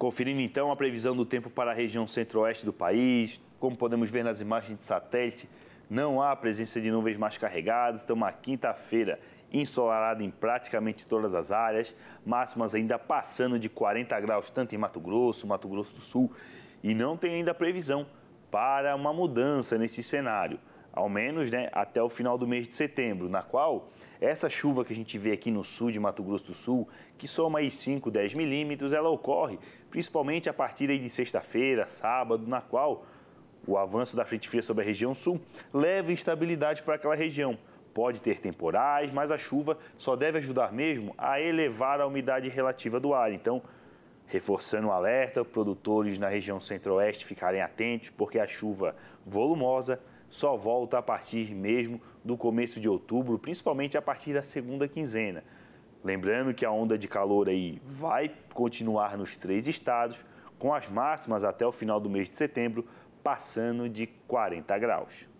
Conferindo então a previsão do tempo para a região centro-oeste do país, como podemos ver nas imagens de satélite, não há presença de nuvens mais carregadas, então uma quinta-feira ensolarada em praticamente todas as áreas, máximas ainda passando de 40 graus, tanto em Mato Grosso, Mato Grosso do Sul, e não tem ainda previsão para uma mudança nesse cenário ao menos né, até o final do mês de setembro, na qual essa chuva que a gente vê aqui no sul de Mato Grosso do Sul, que soma aí 5, 10 milímetros, ela ocorre principalmente a partir de sexta-feira, sábado, na qual o avanço da frente fria sobre a região sul leva instabilidade para aquela região. Pode ter temporais, mas a chuva só deve ajudar mesmo a elevar a umidade relativa do ar. Então, Reforçando o alerta, produtores na região centro-oeste ficarem atentos, porque a chuva volumosa só volta a partir mesmo do começo de outubro, principalmente a partir da segunda quinzena. Lembrando que a onda de calor aí vai continuar nos três estados, com as máximas até o final do mês de setembro passando de 40 graus.